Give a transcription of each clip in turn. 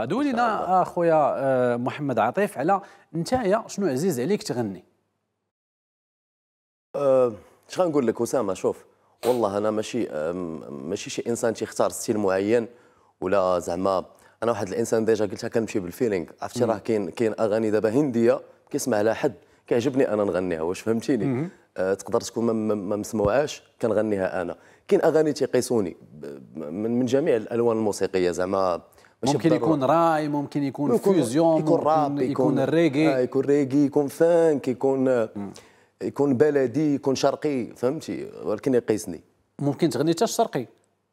لينا اخويا آه، محمد عطيف على نتايا شنو عزيز عليك تغني اش أه غنقول لك اسامه شوف والله انا ماشي آه، ماشي شي انسان تيختار ستيل معين ولا زعما انا واحد الانسان ديجا قلتها كنمشي بالفيلينغ عرفتي راه كاين كاين اغاني دابا هنديه كيسمع لها حد كيعجبني انا نغنيها واش فهمتيني أه تقدر تكون ما مسموعاش كنغنيها انا كاين اغاني تيقيسوني من, من جميع الالوان الموسيقيه زعما ممكن يكون راي ممكن يكون, يكون فيوزيون يكون راب يكون, يكون آه يكون ريغي يكون فانك يكون آه، يكون بلدي يكون شرقي فهمتي ولكن يقيسني ممكن تغني حتى الشرقي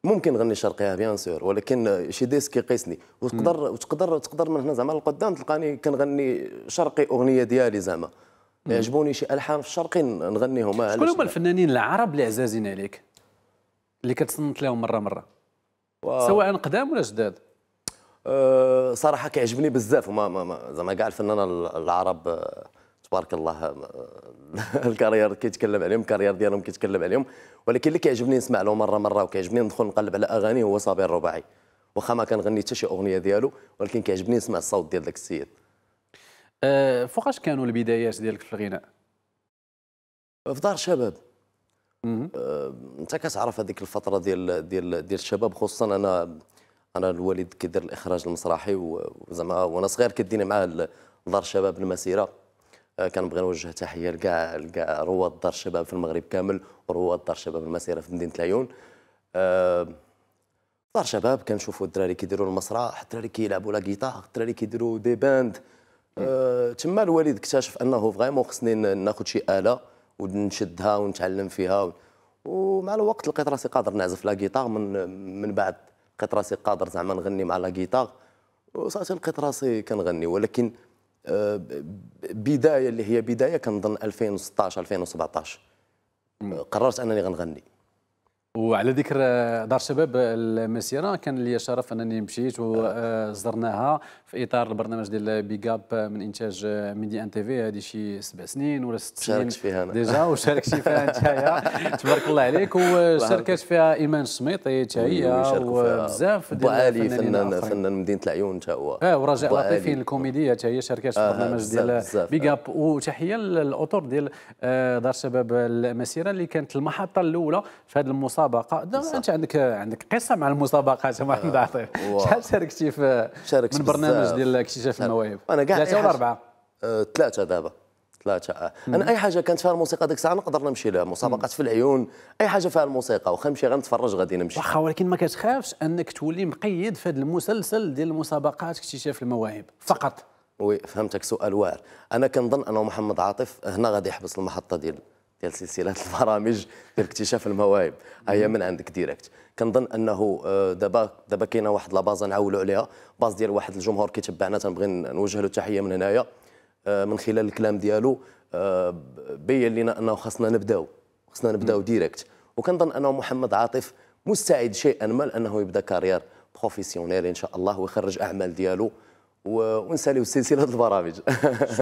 ممكن نغني شرقي بيان آه، سور ولكن شي ديسك كيقيسني وتقدر وتقدر تقدر من هنا زعما لقدام تلقاني كنغني شرقي اغنيه ديالي زعما يعجبوني شي الحان في الشرقي نغنيهم آه، شكون هما الفنانين العرب اللي عزازين عليك اللي كتصنت لهم مره مره سواء قدام ولا جداد أه، صراحه كيعجبني بزاف وما زعما كاع الفنان العرب أه، تبارك الله أه، الكارير كيتكلم عليهم الكارير ديالهم كيتكلم عليهم ولكن اللي كيعجبني نسمع له مره مره وكيعجبني ندخل نقلب على اغاني هو صابر الرباعي واخا ما كنغني حتى شي اغنيه ديالو ولكن كيعجبني نسمع الصوت ديال ذاك السيد فوقاش كانوا البدايات ديالك في الغناء في دار شباب انت كتعرف هذيك الفتره ديال ديال ديال الشباب خصوصا انا انا الوالد كيدير الاخراج المسرحي وزعما وانا صغير كديني معاه دار شباب المسيره آه، كنبغي نوجه تحيه لكاع لكاع رواد دار الشباب في المغرب كامل ورواد دار الشباب المسيره في مدينه العيون آه، دار شباب كنشوفوا الدراري كيديروا المسرح الدراري كيلعبوا لا جيتار الدراري كيديروا دي باند أه تما الوالد اكتشف انه فريمون خصني ناخذ شي اله ونشدها ونتعلم فيها ومع الوقت لقيت راسي قادر نعزف لا جيتار من من بعد لقيت راسي قادر زعما نغني مع لا جيتار وصافي لقيت راسي كنغني ولكن آه، بدايه اللي هي بدايه كنظن 2016 2017 قررت انني غنغني وعلى ذكر آه، دار شباب آه، المسيره كان لي شرف انني مشيت وزرناها آه، في اطار البرنامج ديال بيج اب من انتاج ميدي ان تي في هذه شي سبع سنين ولا ست سنين شاركت فيها انا ديجا وشاركت فيها انت تبارك الله عليك وشاركت فيها ايمان الشميطي حتى هي وبزاف أيوة، ديال فنان فنان مدينه العيون حتى هو اه ورجاء لطيفي الكوميدي حتى هي شاركت في البرنامج ديال بيج اب وتحيه للاطر ديال دار شباب المسيره اللي كانت المحطه الاولى في هذا المسار المسابقه دابا انت عندك عندك قصه مع المسابقات مع محمد عاطف شحال شاركتي في شاركت من برنامج ديال اكتشاف المواهب انا كاع ثلاثه ولا اربعه أه، ثلاثه دابا ثلاثه انا اي حاجه كانت فيها الموسيقى ديك الساعه نقدر نمشي لها مسابقات في العيون اي حاجه فيها الموسيقى واخا نمشي غنتفرج غادي نمشي واخا ولكن ما كتخافش انك تولي مقيد في هذا المسلسل ديال المسابقات اكتشاف المواهب فقط وي فهمتك سؤال واعر انا كنظن انه محمد عاطف هنا غادي يحبس المحطه ديال ديال سلسله البرامج ديال اكتشاف المواهب هي من عندك ديريكت كنظن انه آه، دابا دابا كاينه واحد لاباز نعولوا عليها باز ديال واحد الجمهور كيتبعنا تنبغي نوجه له التحيه من هنايا آه، من خلال الكلام ديالو آه، بين لنا انه خاصنا نبداو خاصنا نبداو ديريكت وكنظن انه محمد عاطف مستعد شيئا ما لانه يبدا كارير بروفيسيونيل ان شاء الله ويخرج اعمال ديالو ونساليو سلسله البرامج